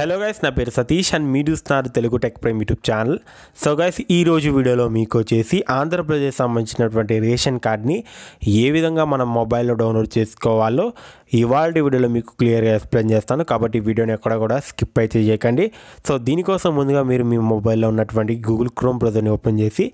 hello guys నా పేరు Satish and మీ చూస్తున్నారు Telugu tech prime YouTube channel so guys ఈ రోజు వీడియోలో మీకు వచ్చేసి ఆంధ్రప్రదేశ్ సంబంధించినటువంటి రేషన్ కార్డ్ని ఏ విధంగా మనం మొబైల్లో డౌన్లోడ్ చేసుకోవాలో ఇవాళ వీడియోలో మీకు క్లియర్గా ఎక్స్ప్లెయిన్ చేస్తాను కాబట్టి వీడియోని ఎక్కడ కూడా స్కిప్ అయితే చేయకండి సో దీనికోసం ముందుగా మీరు మీ మొబైల్లో ఉన్నటువంటి గూగుల్ క్రోమ్ బ్రౌజర్ని ఓపెన్ చేసి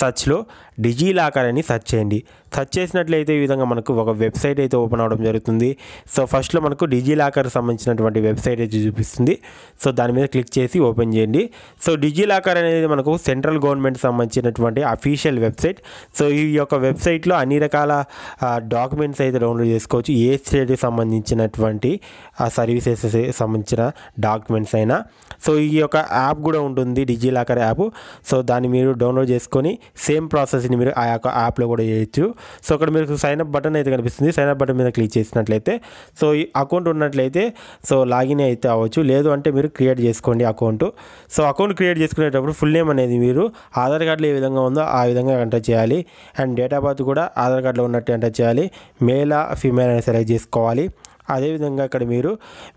సర్చ్లో డిజీ లాకర్ అని సెర్చ్ చేయండి సర్చ్ చేసినట్లయితే ఈ విధంగా మనకు ఒక వెబ్సైట్ అయితే ఓపెన్ అవడం జరుగుతుంది సో ఫస్ట్లో మనకు డిజీ లాకర్ సంబంధించినటువంటి వెబ్సైట్ అయితే చూపిస్తుంది సో దాని మీద క్లిక్ చేసి ఓపెన్ చేయండి సో డిజీ లాకర్ అనేది మనకు సెంట్రల్ గవర్నమెంట్ సంబంధించినటువంటి అఫీషియల్ వెబ్సైట్ సో ఈ యొక్క వెబ్సైట్లో అన్ని రకాల డాక్యుమెంట్స్ అయితే డౌన్లోడ్ చేసుకోవచ్చు ఏ స్టేట్కి సంబంధించినటువంటి ఆ సర్వీసెస్ సంబంధించిన డాక్యుమెంట్స్ అయినా సో ఈ యొక్క యాప్ కూడా ఉంటుంది డిజీ లాకర్ యాప్ సో దాన్ని మీరు డౌన్లోడ్ చేసుకొని సేమ్ ప్రాసెస్ని మీరు ఆ యొక్క యాప్లో కూడా చేయొచ్చు సో అక్కడ మీరు సైన్ అప్ బటన్ అయితే కనిపిస్తుంది సైన్ అప్ బటన్ మీద క్లిక్ చేసినట్లయితే సో ఈ అకౌంట్ ఉన్నట్లయితే సో లాగిన్ అయితే అవ్వచ్చు లేదు అంటే మీరు క్రియేట్ చేసుకోండి అకౌంట్ సో అకౌంట్ క్రియేట్ చేసుకునేటప్పుడు ఫుల్ నేమ్ అనేది మీరు ఆధార్ కార్డులో ఏ విధంగా ఉందో ఆ విధంగా ఎంటర్ చేయాలి అండ్ డేట్ ఆఫ్ బర్త్ కూడా ఆధార్ కార్డులో ఉన్నట్టు ఎంటర్ చేయాలి మేలా ఫీమేల్ అనేది సెలెక్ట్ చేసుకోవాలి అదేవిధంగా ఇక్కడ మీరు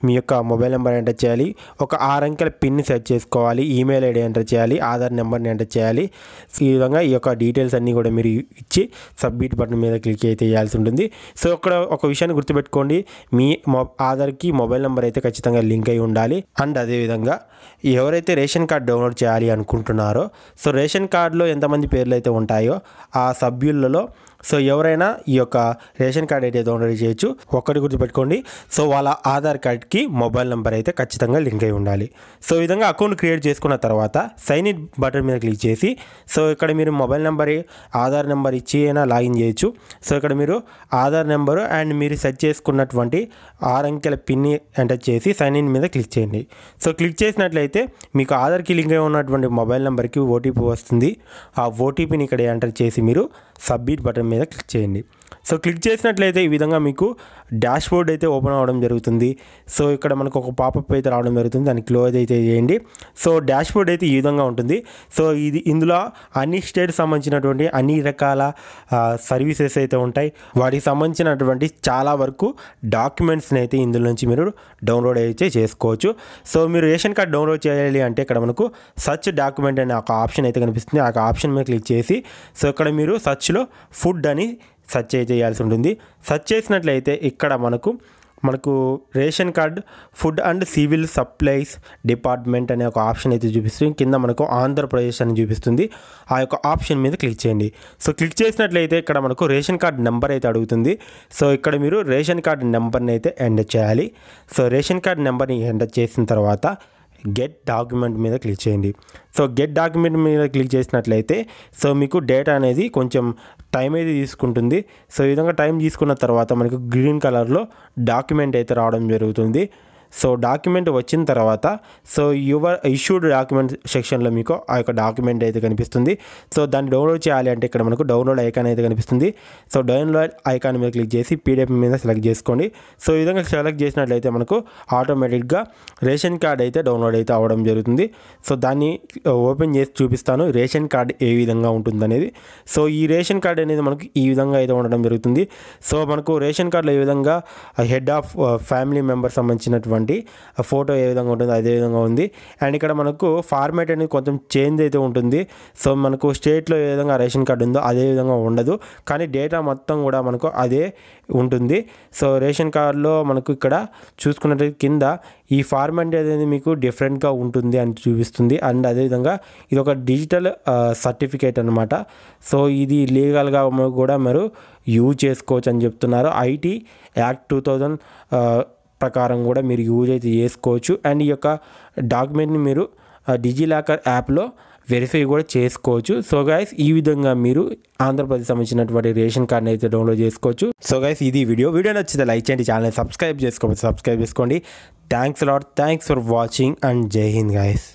మీ యొక్క మొబైల్ నెంబర్ ఎంటర్ చేయాలి ఒక ఆరు అంకెల పిన్ని సెట్ చేసుకోవాలి ఈమెయిల్ ఐడి ఎంటర్ చేయాలి ఆధార్ నెంబర్ని ఎంటర్ చేయాలి ఈ విధంగా ఈ యొక్క డీటెయిల్స్ అన్నీ కూడా మీరు ఇచ్చి సబ్మిట్ బటన్ మీద క్లిక్ అయితే చేయాల్సి ఉంటుంది సో ఇక్కడ ఒక విషయాన్ని గుర్తుపెట్టుకోండి మీ మొ ఆధార్కి మొబైల్ నెంబర్ అయితే ఖచ్చితంగా లింక్ అయి ఉండాలి అండ్ అదేవిధంగా ఎవరైతే రేషన్ కార్డ్ డౌన్లోడ్ చేయాలి అనుకుంటున్నారో సో రేషన్ కార్డులో ఎంతమంది పేర్లు అయితే ఉంటాయో ఆ సభ్యులలో సో ఎవరైనా ఈ యొక్క రేషన్ కార్డ్ అయితే డౌన్లోడ్ చేయొచ్చు ఒక్కటి గుర్తుపెట్టుకోండి సో వాళ్ళ ఆధార్ కార్డ్కి మొబైల్ నెంబర్ అయితే ఖచ్చితంగా లింక్ అయి ఉండాలి సో విధంగా అకౌంట్ క్రియేట్ చేసుకున్న తర్వాత సైన్ ఇన్ బటన్ మీద క్లిక్ చేసి సో ఇక్కడ మీరు మొబైల్ నెంబర్ ఆధార్ నెంబర్ ఇచ్చి అయినా లాగిన్ చేయొచ్చు సో ఇక్కడ మీరు ఆధార్ నెంబరు అండ్ మీరు సెట్ చేసుకున్నటువంటి ఆరు అంకెల పిన్ని ఎంటర్ చేసి సైన్ ఇన్ మీద క్లిక్ చేయండి సో క్లిక్ చేసినట్లయితే మీకు ఆధార్కి లింక్ అయి ఉన్నటువంటి మొబైల్ నెంబర్కి ఓటీపీ వస్తుంది ఆ ఓటీపీని ఇక్కడ ఎంటర్ చేసి మీరు సబ్మిట్ బటన్ మీద яг л тени సో క్లిక్ చేసినట్లయితే ఈ విధంగా మీకు డాష్ బోర్డ్ అయితే ఓపెన్ అవ్వడం జరుగుతుంది సో ఇక్కడ మనకు ఒక పాపప్ అయితే రావడం జరుగుతుంది దాన్ని క్లోజ్ అయితే చేయండి సో డాష్ బోర్డ్ అయితే ఈ విధంగా ఉంటుంది సో ఇది ఇందులో అన్ని స్టేట్ సంబంధించినటువంటి అన్ని రకాల సర్వీసెస్ అయితే ఉంటాయి వాటికి సంబంధించినటువంటి చాలా వరకు డాక్యుమెంట్స్ని అయితే ఇందులో నుంచి మీరు డౌన్లోడ్ అయితే చేసుకోవచ్చు సో మీరు రేషన్ కార్డ్ డౌన్లోడ్ చేయాలి అంటే ఇక్కడ మనకు సర్చ్ డాక్యుమెంట్ అనే ఒక ఆప్షన్ అయితే కనిపిస్తుంది ఆ ఆప్షన్ మీద క్లిక్ చేసి సో ఇక్కడ మీరు సర్చ్లో ఫుడ్ అని సర్చ్ చేయాల్సి ఉంటుంది సర్చ్ చేసినట్లయితే ఇక్కడ మనకు మనకు ration card food and civil supplies department అనే ఒక ఆప్షన్ అయితే చూపిస్తుంది కింద మనకు ఆంధ్రప్రదేశ్ అని చూపిస్తుంది ఆ యొక్క ఆప్షన్ మీద క్లిక్ చేయండి సో క్లిక్ చేసినట్లయితే ఇక్కడ మనకు రేషన్ కార్డ్ నెంబర్ అయితే అడుగుతుంది సో ఇక్కడ మీరు రేషన్ కార్డ్ నెంబర్ని అయితే ఎండర్ చేయాలి సో రేషన్ కార్డ్ నెంబర్ని ఎండర్ చేసిన తర్వాత గెట్ డాక్యుమెంట్ మీద క్లిక్ చేయండి సో గెట్ డాక్యుమెంట్ మీద క్లిక్ చేసినట్లయితే సో మీకు డేటా అనేది కొంచెం టైం అయితే తీసుకుంటుంది సో ఈ విధంగా టైం తీసుకున్న తర్వాత మనకు గ్రీన్ కలర్లో డాక్యుమెంట్ అయితే రావడం జరుగుతుంది సో డాక్యుమెంట్ వచ్చిన తర్వాత సో యువర్ ఇష్యూడ్ డాక్యుమెంట్ సెక్షన్లో మీకు ఆ యొక్క డాక్యుమెంట్ అయితే కనిపిస్తుంది సో దాన్ని డౌన్లోడ్ చేయాలి అంటే ఇక్కడ మనకు డౌన్లోడ్ ఐకాన్ అయితే కనిపిస్తుంది సో డౌన్లోడ్ ఐకాన్ మీద క్లిక్ చేసి పీడిఎఫ్ మీద సెలెక్ట్ చేసుకోండి సో ఈ విధంగా సెలెక్ట్ చేసినట్లయితే మనకు ఆటోమేటిక్గా రేషన్ కార్డ్ అయితే డౌన్లోడ్ అయితే అవ్వడం జరుగుతుంది సో దాన్ని ఓపెన్ uh, చేసి చూపిస్తాను రేషన్ కార్డ్ ఏ విధంగా ఉంటుందనేది సో ఈ రేషన్ కార్డ్ అనేది మనకు ఈ విధంగా అయితే ఉండడం జరుగుతుంది సో మనకు రేషన్ కార్డులో ఈ విధంగా హెడ్ ఆఫ్ ఫ్యామిలీ మెంబర్ సంబంధించినటువంటి ఉన్నటువంటి ఫోటో ఏ విధంగా ఉంటుందో అదే విధంగా ఉంది అండ్ ఇక్కడ మనకు ఫార్మాట్ అనేది కొంచెం చేంజ్ అయితే ఉంటుంది సో మనకు స్టేట్లో ఏ విధంగా రేషన్ కార్డు ఉందో అదే విధంగా ఉండదు కానీ డేటా మొత్తం కూడా మనకు అదే ఉంటుంది సో రేషన్ కార్డులో మనకు ఇక్కడ చూసుకున్నట్టు కింద ఈ ఫార్మాట్ అనేది మీకు డిఫరెంట్గా ఉంటుంది అని చూపిస్తుంది అండ్ అదేవిధంగా ఇది ఒక డిజిటల్ సర్టిఫికేట్ అనమాట సో ఇది లీగల్గా కూడా మీరు యూజ్ చేసుకోవచ్చు అని చెప్తున్నారు ఐటీ యాక్ట్ టూ థౌజండ్ ప్రకారం కూడా మీరు యూజ్ అయితే చేసుకోవచ్చు అండ్ ఈ యొక్క డాక్యుమెంట్ని మీరు డిజిలాకర్ యాప్లో వెరిఫై కూడా చేసుకోవచ్చు సో గైస్ ఈ విధంగా మీరు ఆంధ్రప్రదేశ్ సంబంధించినటువంటి రేషన్ కార్డ్ని అయితే డౌన్లోడ్ చేసుకోవచ్చు సో గైస్ ఇది వీడియో వీడియో నచ్చితే లైక్ చేయండి ఛానల్ సబ్స్క్రైబ్ చేసుకోవచ్చు సబ్స్క్రైబ్ చేసుకోండి thanks lot thanks for watching and జై హింద్ గైస్